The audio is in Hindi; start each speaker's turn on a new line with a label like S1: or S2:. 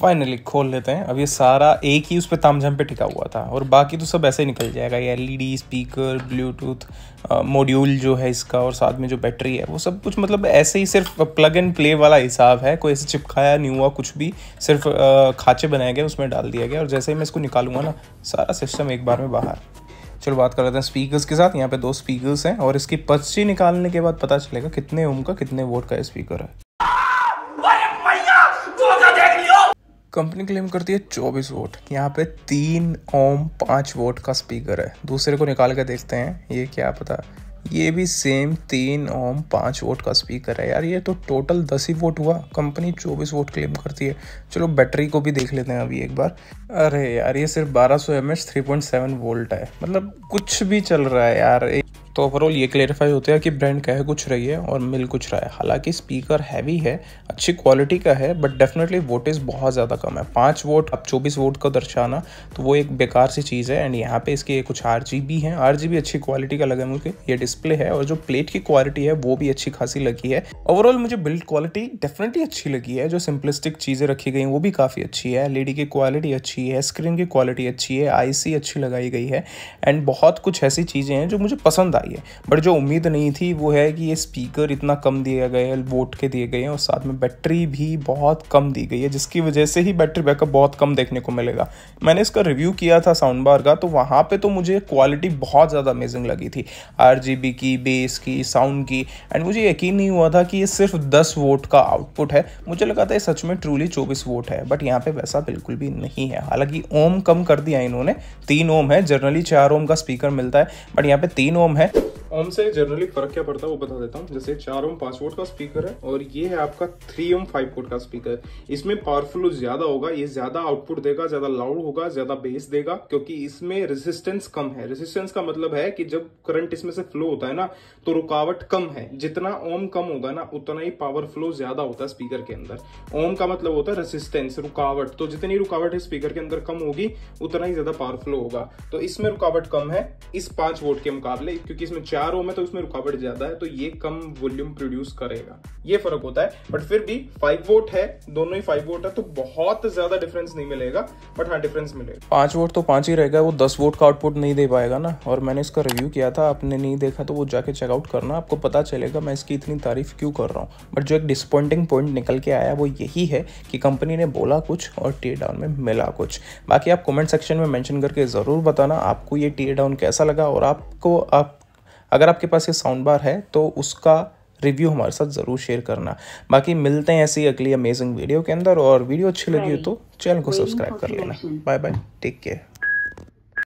S1: फाइनली खोल लेते हैं अब ये सारा एक ही उस पर तामझाम पे टिका हुआ था और बाकी तो सब ऐसे ही निकल जाएगा ये एलईडी स्पीकर ब्लूटूथ मॉड्यूल जो है इसका और साथ में जो बैटरी है वो सब कुछ मतलब ऐसे ही सिर्फ प्लग एंड प्ले वाला हिसाब है कोई ऐसे चिपकाया नहीं हुआ कुछ भी सिर्फ आ, खाचे बनाए गए उसमें डाल दिया गया और जैसे ही मैं इसको निकालूंगा ना सारा सिस्टम एक बार में बाहर चलो बात कर लेते हैं स्पीकर्स के साथ यहाँ पे दो स्पीकर्स हैं और इसकी पर्ची निकालने के बाद पता चलेगा कितने ओम का कितने वोट का स्पीकर है कंपनी क्लेम करती है चौबीस वोट यहाँ पे तीन ओम पाँच वोट का स्पीकर है दूसरे को निकाल के देखते हैं ये क्या पता ये भी सेम तीन ओम पाँच वोट का स्पीकर है यार ये तो टोटल दस ही वोट हुआ कंपनी चौबीस वोट क्लेम करती है चलो बैटरी को भी देख लेते हैं अभी एक बार अरे यार ये सिर्फ बारह सौ M H three point seven volt है मतलब कुछ भी चल रहा है यार तो ओवरऑल ये क्लेरिफाई होता है कि ब्रांड कह कुछ रही है और मिल कुछ रहा है हालांकि स्पीकर हैवी है अच्छी क्वालिटी का है बट डेफिनेटली वोटेज बहुत ज़्यादा कम है पाँच वोट अब चौबीस वोट का दर्शाना तो वो एक बेकार सी चीज़ है एंड यहाँ पे इसके कुछ आर जी बी हैं आर जी बी अच्छी क्वालिटी का लगा मुझे ये डिस्प्ले है और जो प्लेट की क्वालिटी है वो भी अच्छी खासी लगी है ओवरऑल मुझे बिल्ड क्वालिटी डेफिनेटली अच्छी लगी है जो सिंपलिस्टिक चीज़ें रखी गई वो भी काफ़ी अच्छी है एल की क्वालिटी अच्छी है स्क्रीन की क्वालिटी अच्छी है आई अच्छी लगाई गई है एंड बहुत कुछ ऐसी चीज़ें हैं जो मुझे पसंद आई रही है बट जो उम्मीद नहीं थी वो है कि ये स्पीकर इतना कम दिया गया है वोट के दिए गए हैं और साथ में बैटरी भी बहुत कम दी गई है जिसकी वजह से ही बैटरी बैकअप बहुत कम देखने को मिलेगा मैंने इसका रिव्यू किया था साउंड बार का तो वहाँ पर तो मुझे क्वालिटी बहुत ज़्यादा अमेजिंग लगी थी आर की बेस की साउंड की एंड मुझे यकीन नहीं हुआ था कि ये सिर्फ दस वोट का आउटपुट है मुझे लगा था ये सच में ट्रूली चौबीस वोट है बट यहाँ पर वैसा बिल्कुल भी नहीं है हालांकि ओम कम कर दिया इन्होंने तीन ओम है जनरली चार ओम का स्पीकर मिलता है बट यहाँ पे तीन ओम है ओम से जनरली फर्क क्या पड़ता है वो बता देता हूँ जैसे चार ओम पांच वोट का स्पीकर है और ये है आपका थ्री ओम फाइव वोट का स्पीकर इसमें पावरफुल ज्यादा होगा ये ज्यादा आउटपुट देगा ज्यादा लाउड होगा ज्यादा बेस देगा क्योंकि इसमें रेजिस्टेंस कम है रेजिस्टेंस का मतलब है कि जब करंट इसमें से फ्लो होता है ना तो रुकावट कम है जितना ओम कम होगा ना उतना ही पावर फ्लो ज्यादा होता है स्पीकर के अंदर ओम का मतलब होता है रेसिस्टेंस रुकावट तो जितनी रुकावट है स्पीकर के अंदर कम होगी उतना ही ज्यादा पावरफुल होगा तो इसमें रुकावट कम है इस पांच वोट के मुकाबले क्योंकि जबकि इसमें चार ओम है तो इसमें रुकावट ज्यादा है तो ये कम वॉल्यूम प्रोड्यूस करेगा ये फर्क होता है बट फिर भी फाइव वोट है दोनों ही फाइव वोट है तो बहुत ज्यादा डिफरेंस नहीं मिलेगा बट हाँ डिफरेंस मिलेगा पांच वोट तो पांच ही रहेगा वो दस वोट का आउटपुट नहीं दे पाएगा ना और मैंने इसका रिव्यू किया था आपने नहीं देखा तो वो जाके चेकआउट करना आपको पता चलेगा मैं इसकी इतनी तारीफ क्यों कर रहा हूँ बट जो एक डिसअपॉइंटिंग पॉइंट निकल के आया वो यही है कि कंपनी ने बोला कुछ और टी डाउन में मिला कुछ बाकी आप कमेंट सेक्शन में मेंशन करके ज़रूर बताना आपको ये टी डाउन कैसा लगा और आपको आप अगर आपके पास ये साउंड बार है तो उसका रिव्यू हमारे साथ ज़रूर शेयर करना बाकी मिलते हैं ऐसी अगली अमेजिंग वीडियो के अंदर और वीडियो अच्छी लगी हो तो चैनल को सब्सक्राइब कर लेना बाय बाय टेक केयर